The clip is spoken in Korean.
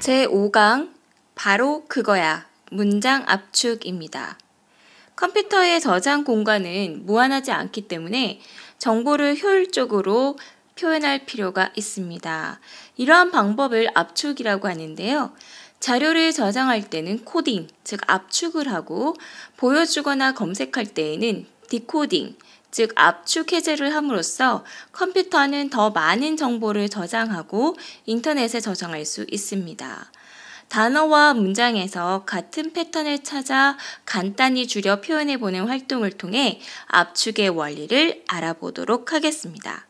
제5강 바로 그거야 문장 압축입니다. 컴퓨터의 저장 공간은 무한하지 않기 때문에 정보를 효율적으로 표현할 필요가 있습니다. 이러한 방법을 압축이라고 하는데요. 자료를 저장할 때는 코딩, 즉 압축을 하고 보여주거나 검색할 때에는 디코딩, 즉 압축 해제를 함으로써 컴퓨터는 더 많은 정보를 저장하고 인터넷에 저장할 수 있습니다. 단어와 문장에서 같은 패턴을 찾아 간단히 줄여 표현해보는 활동을 통해 압축의 원리를 알아보도록 하겠습니다.